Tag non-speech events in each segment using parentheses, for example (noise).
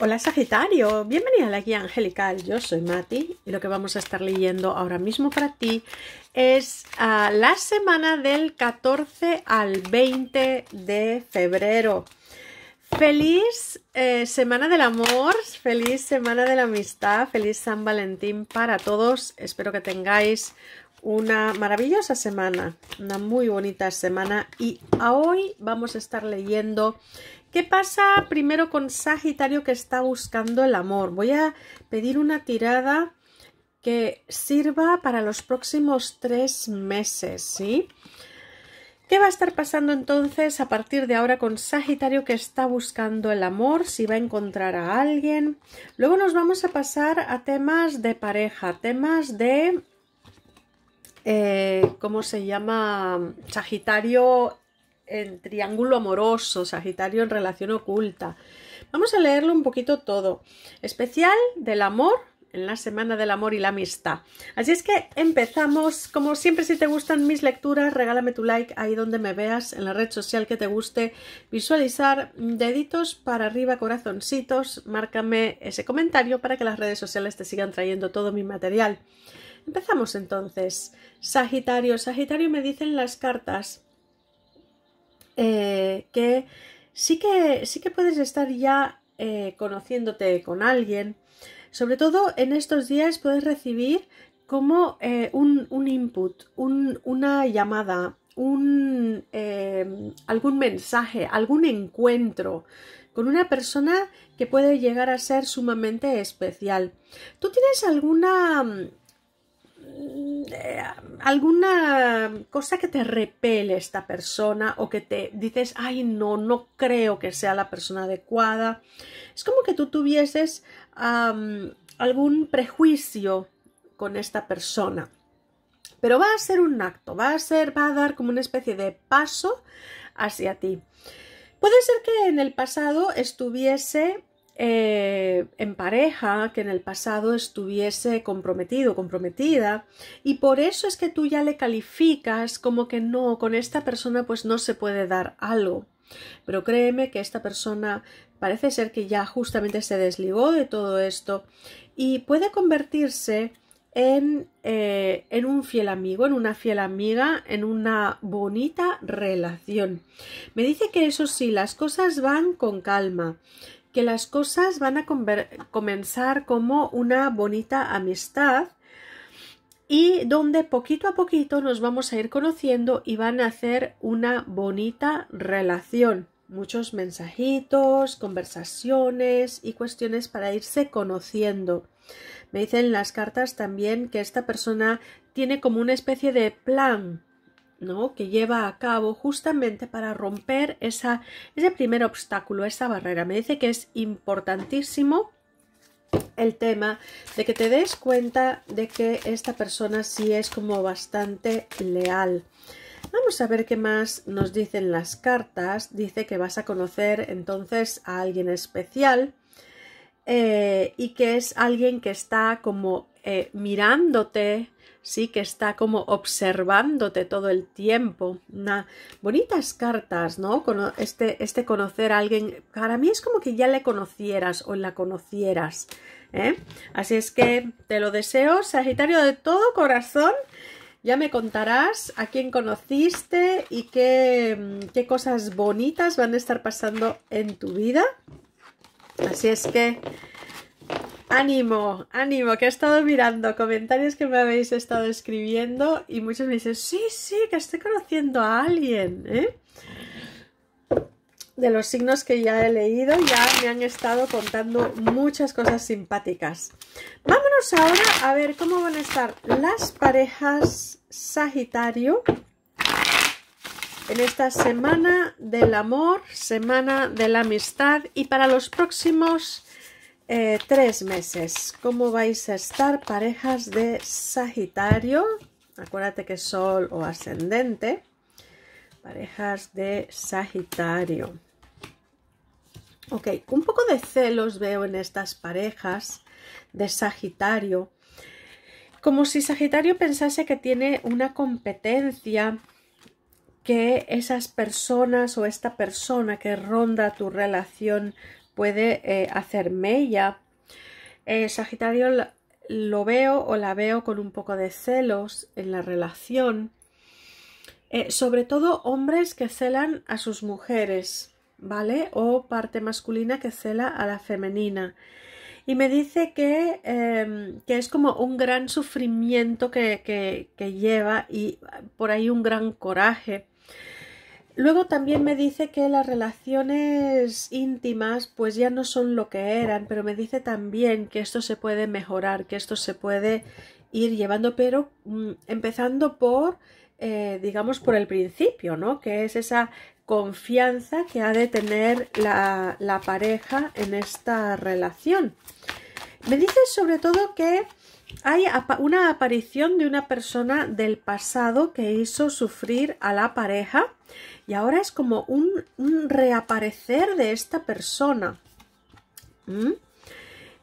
Hola Sagitario, bienvenida a la guía angelical, yo soy Mati y lo que vamos a estar leyendo ahora mismo para ti es ah, la semana del 14 al 20 de febrero. Feliz eh, semana del amor, feliz semana de la amistad, feliz San Valentín para todos, espero que tengáis una maravillosa semana, una muy bonita semana y hoy vamos a estar leyendo ¿Qué pasa primero con Sagitario que está buscando el amor? Voy a pedir una tirada que sirva para los próximos tres meses, ¿sí? ¿Qué va a estar pasando entonces a partir de ahora con Sagitario que está buscando el amor? Si va a encontrar a alguien. Luego nos vamos a pasar a temas de pareja, temas de... Eh, ¿Cómo se llama? Sagitario en triángulo amoroso, Sagitario en relación oculta. Vamos a leerlo un poquito todo. Especial del amor en la Semana del Amor y la Amistad. Así es que empezamos. Como siempre, si te gustan mis lecturas, regálame tu like ahí donde me veas, en la red social que te guste. Visualizar deditos para arriba, corazoncitos. Márcame ese comentario para que las redes sociales te sigan trayendo todo mi material. Empezamos entonces. Sagitario, Sagitario me dicen las cartas eh, que sí que sí que puedes estar ya eh, conociéndote con alguien. Sobre todo en estos días puedes recibir como eh, un, un, input, un, una llamada, un, em, algún mensaje, algún encuentro con una persona que puede llegar a ser sumamente especial. ¿Tú tienes alguna Mm, eh, alguna cosa que te repele esta persona o que te dices, ay, no, no creo que sea la persona adecuada. Es como que tú tuvieses algún prejuicio con esta persona. Pero va a ser un acto, va a ser, va a dar como una especie de paso hacia ti. Puede ser que en el pasado estuviese eh, en pareja que en el pasado estuviese comprometido, comprometida, y por eso es que tú ya le calificas como que no, con esta persona pues no se puede dar algo. Pero créeme que esta persona parece ser que ya justamente se desligó de todo esto y puede convertirse en, eh, en, un fiel amigo, en una fiel amiga, en una bonita relación. Me dice que eso sí, las cosas van con calma, que las cosas van a comenzar como una bonita amistad y donde poquito a poquito nos vamos a ir conociendo y van a hacer una bonita relación. Muchos mensajitos, conversaciones y cuestiones para irse conociendo. Me dicen las cartas también que esta persona tiene como una especie de plan que lleva a cabo justamente para romper esa, ese primer obstáculo, esa barrera. Me dice que es importantísimo el tema de que te des cuenta de que esta persona sí es como bastante leal. Vamos a ver qué más nos dicen las cartas. Dice que vas a conocer entonces a alguien especial eh, y que es alguien que está como eh, mirándote, sí que está como observándote todo el tiempo. bonitas cartas, ¿no? Con este, este conocer a alguien, para mí es como que ya le conocieras o la conocieras. ¿eh? Así es que te lo deseo, Sagitario, de todo corazón. Ya me contarás a quién conociste y qué, mm, qué cosas bonitas van a estar pasando en tu vida. Así es que Ánimo, ánimo, que he estado mirando comentarios que me habéis estado escribiendo y muchos me dicen, sí, sí, que estoy conociendo a alguien. ¿eh? De los signos que ya he leído, ya me han estado contando muchas cosas simpáticas. Vámonos ahora a ver cómo van a estar las parejas Sagitario en esta semana del amor, semana de la amistad y para los próximos eh, tres meses. ¿Cómo vais a estar parejas de Sagitario? Acuérdate que Sol o Ascendente. Parejas de Sagitario. Ok, un poco de celos veo en estas parejas de Sagitario. Como si Sagitario pensase que tiene una competencia que esas personas o esta persona que ronda tu relación puede eh, hacerme hacer mella. Eh, Sagitario lo veo o la veo con un poco de celos en la relación. Eh, sobre todo hombres que celan a sus mujeres, ¿vale? O parte masculina que cela a la femenina. Y me dice que, em, es como un gran sufrimiento que lleva y por ahí un gran coraje. Luego también me dice que las relaciones íntimas pues ya no son lo que eran, pero me dice también que esto se puede mejorar, que esto se puede ir llevando, pero mm, empezando por, eh, digamos, por el principio, ¿no? Que es esa confianza que ha de tener la, la pareja en esta relación. Me dice sobre todo que hay una aparición de una persona del pasado que hizo sufrir a la pareja y ahora es como un, reaparecer de esta persona. ¿Mm?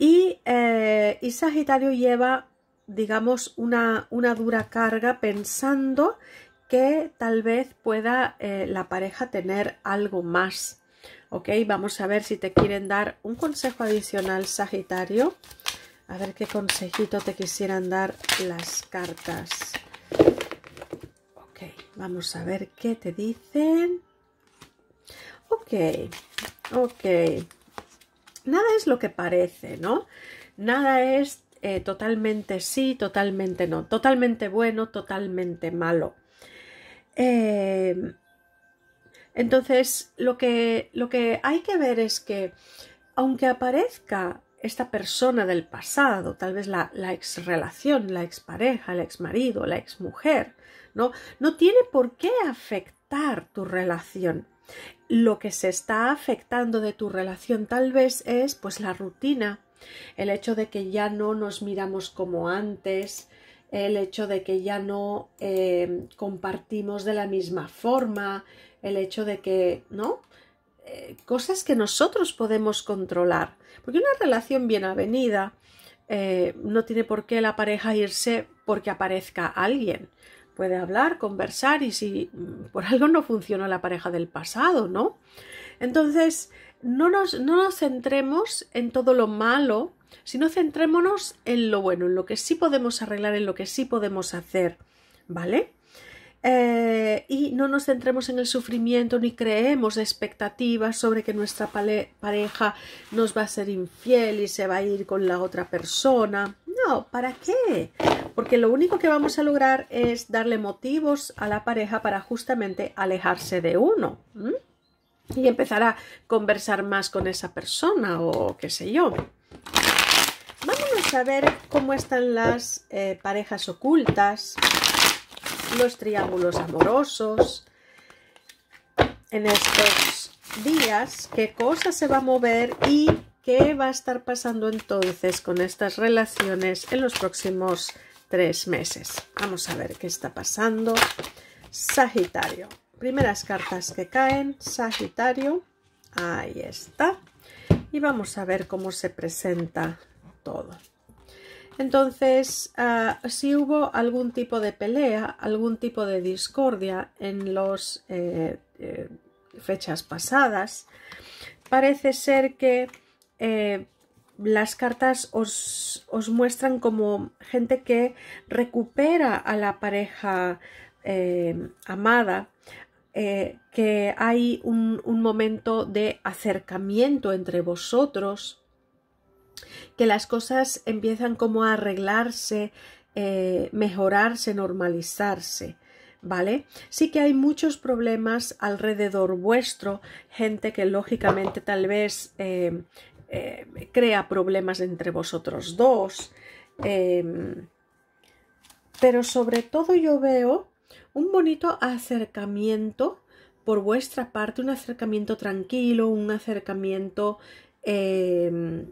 Eh, y, Sagitario lleva, digamos, una, dura carga pensando que tal vez pueda eh, la pareja tener algo más. Ok, vamos a ver si te quieren dar un consejo adicional, Sagitario. A ver qué consejito te quisieran dar las cartas. Ok, vamos a ver qué te dicen. Ok, ok. Nada es lo que parece, ¿no? Nada es eh, totalmente sí, totalmente no, totalmente bueno, totalmente malo. Eh, entonces, lo que, lo que hay que ver es que, aunque aparezca esta persona del pasado, tal vez la, la ex relación, la expareja, el ex marido, la ex mujer, ¿no? No tiene por qué afectar tu relación. Lo que se está afectando de tu relación tal vez es pues la rutina, el hecho de que ya no nos miramos como antes, el hecho de que ya no eh, compartimos de la misma forma, el hecho de que, ¿no? Eh, cosas que nosotros podemos controlar. Porque una relación bien avenida eh, no tiene por qué la pareja irse porque aparezca alguien. Puede hablar, conversar y si mm, por algo no funciona la pareja del pasado, ¿no? Entonces, no nos, no nos centremos en todo lo malo, sino centrémonos en lo bueno, en lo que sí podemos arreglar, en lo que sí podemos hacer, ¿vale? Eh, y no nos centremos en el sufrimiento ni creemos expectativas sobre que nuestra pareja nos va a ser infiel y se va a ir con la otra persona. No, ¿para qué? Porque lo único que vamos a lograr es darle motivos a la pareja para justamente alejarse de uno. Y empezar a conversar más con esa persona o qué sé yo. Vamos a ver cómo están las eh, parejas ocultas los triángulos amorosos en estos días, qué cosa se va a mover y qué va a estar pasando entonces con estas relaciones en los próximos tres meses. Vamos a ver qué está pasando. Sagitario. Primeras cartas que caen, Sagitario. Ahí está. Y vamos a ver cómo se presenta todo. Entonces, ah, si hubo algún tipo de pelea, algún tipo de discordia en las eh, eh, fechas pasadas, parece ser que eh, las cartas os, muestran como gente que recupera a la pareja amada, que hay un momento de acercamiento entre vosotros, que las cosas empiezan como a arreglarse, eh, mejorarse, normalizarse. ¿Vale? Sí que hay muchos problemas alrededor vuestro, gente que lógicamente tal vez eh, eh, crea problemas entre vosotros dos, em, pero sobre todo yo veo un bonito acercamiento por vuestra parte, un acercamiento tranquilo, un acercamiento em,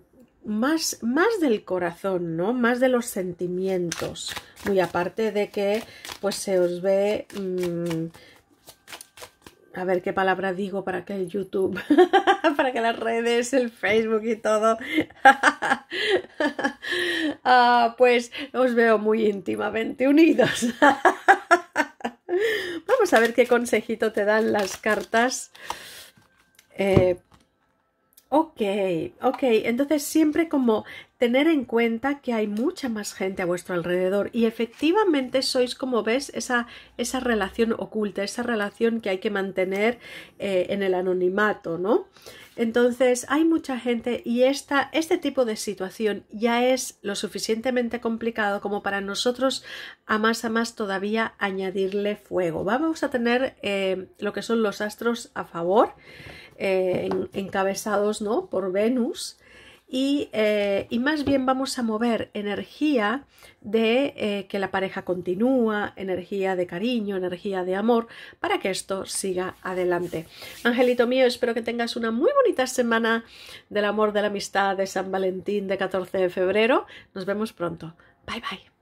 más, más del corazón, ¿no? Más de los sentimientos. Muy aparte de que, pues se os ve... Mm, a ver qué palabra digo para que el YouTube, (laughs) para que las redes, el Facebook y todo, (laughs) ah, pues os veo muy íntimamente unidos. (laughs) Vamos a ver qué consejito te dan las cartas eh, Ok, ok, entonces siempre como tener en cuenta que hay mucha más gente a vuestro alrededor y efectivamente sois como ves esa, esa relación oculta, esa relación que hay que mantener eh, en el anonimato, ¿no? Entonces hay mucha gente y esta, este tipo de situación ya es lo suficientemente complicado como para nosotros a más a más todavía añadirle fuego. Vamos a tener eh, lo que son los astros a favor. Eh, encabezados ¿no? por Venus. Y, eh, y, más bien vamos a mover energía de eh, que la pareja continúa, energía de cariño, energía de amor, para que esto siga adelante. Angelito mío, espero que tengas una muy bonita semana del amor, de la amistad, de San Valentín, de 14 de febrero. Nos vemos pronto. Bye bye.